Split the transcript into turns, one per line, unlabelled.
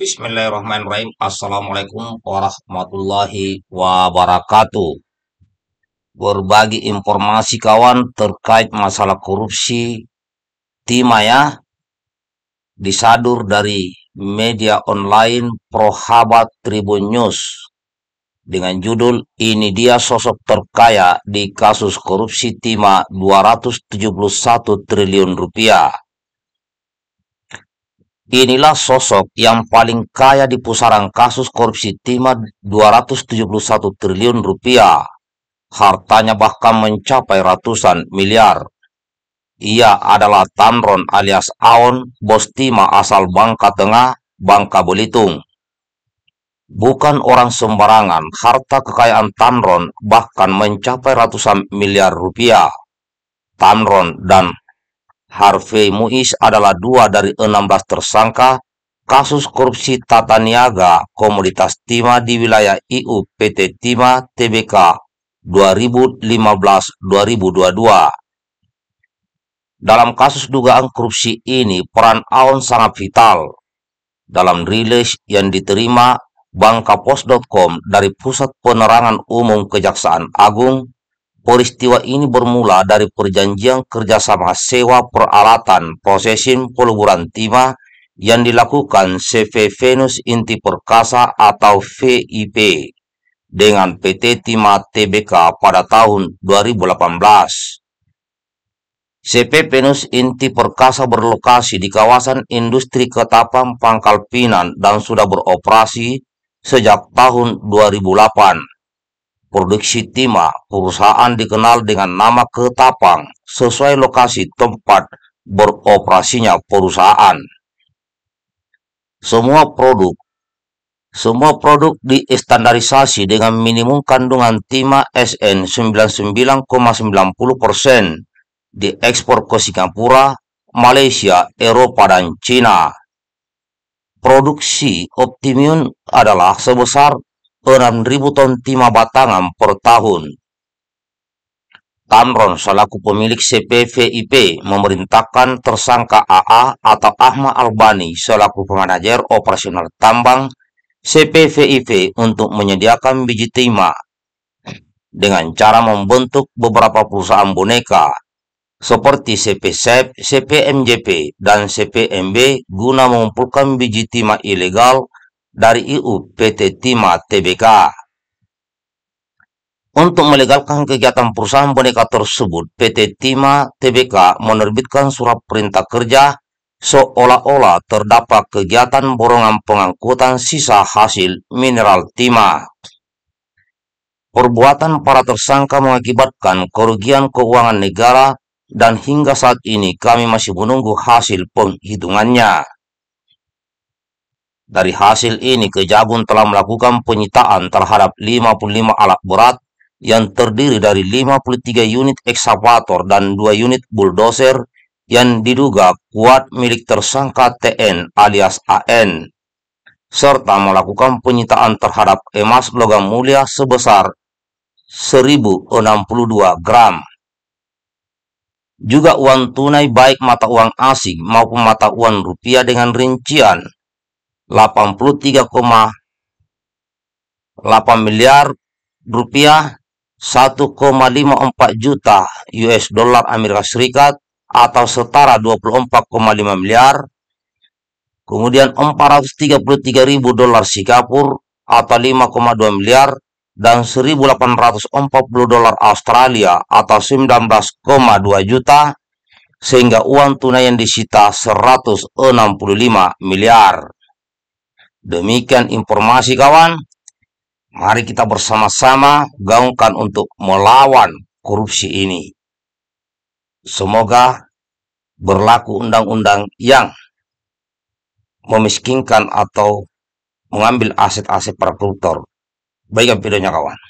Bismillahirrahmanirrahim. Assalamualaikum warahmatullahi wabarakatuh. Berbagi informasi kawan terkait masalah korupsi timah ya. disadur dari media online Prohabat Tribun News dengan judul ini dia sosok terkaya di kasus korupsi Timah 271 triliun rupiah. Inilah sosok yang paling kaya di pusaran kasus korupsi timah 271 triliun rupiah. Hartanya bahkan mencapai ratusan miliar. Ia adalah Tamron alias Aon, bos timah asal Bangka Tengah, Bangka Belitung. Bukan orang sembarangan, harta kekayaan Tamron bahkan mencapai ratusan miliar rupiah. Tamron dan Harvey Muiz adalah dua dari 16 tersangka kasus korupsi tata niaga Komoditas Timah di wilayah IU PT Timah TBK 2015-2022. Dalam kasus dugaan korupsi ini, peran Aon sangat vital. Dalam rilis yang diterima Bangkapos.com dari Pusat Penerangan Umum Kejaksaan Agung, Peristiwa ini bermula dari perjanjian kerjasama sewa peralatan prosesin peleburan timah yang dilakukan CV Venus Inti Perkasa atau VIP dengan PT Timah TBK pada tahun 2018. CV Venus Inti Perkasa berlokasi di kawasan industri Ketapang Pangkal Pinang dan sudah beroperasi sejak tahun 2008 Produksi timah, perusahaan dikenal dengan nama ketapang sesuai lokasi tempat beroperasinya perusahaan. Semua produk semua produk distandarisasi dengan minimum kandungan timah SN 99,90% diekspor ke Singapura, Malaysia, Eropa, dan Cina. Produksi optimum adalah sebesar 6.000 ton timah batangan per tahun. Tamron selaku pemilik CPVIP memerintahkan tersangka AA atau Ahmad Albani selaku pemanajer operasional tambang CPVIP untuk menyediakan biji timah dengan cara membentuk beberapa perusahaan boneka seperti CPSEP, CPMJP, dan CPMB guna mengumpulkan biji timah ilegal dari IU PT Timah TBK. Untuk melegalkan kegiatan perusahaan boneka tersebut, PT Timah TBK menerbitkan surat perintah kerja seolah-olah terdapat kegiatan borongan pengangkutan sisa hasil mineral timah. Perbuatan para tersangka mengakibatkan kerugian keuangan negara dan hingga saat ini kami masih menunggu hasil penghitungannya. Dari hasil ini, kejagung telah melakukan penyitaan terhadap 55 alat berat yang terdiri dari 53 unit eksavator dan 2 unit bulldozer yang diduga kuat milik tersangka TN alias AN, serta melakukan penyitaan terhadap emas logam mulia sebesar 1062 gram. Juga uang tunai baik mata uang asing maupun mata uang rupiah dengan rincian 83,8 miliar rupiah 1,54 juta US dollar Amerika Serikat atau setara 24,5 miliar. Kemudian 433 ribu dolar Singapura atau 5,2 miliar dan 1.840 dolar Australia atau 19,2 juta sehingga uang tunai yang disita 165 miliar. Demikian informasi kawan. Mari kita bersama-sama gaungkan untuk melawan korupsi ini. Semoga berlaku undang-undang yang memiskinkan atau mengambil aset-aset para koruptor. Baiklah videonya kawan.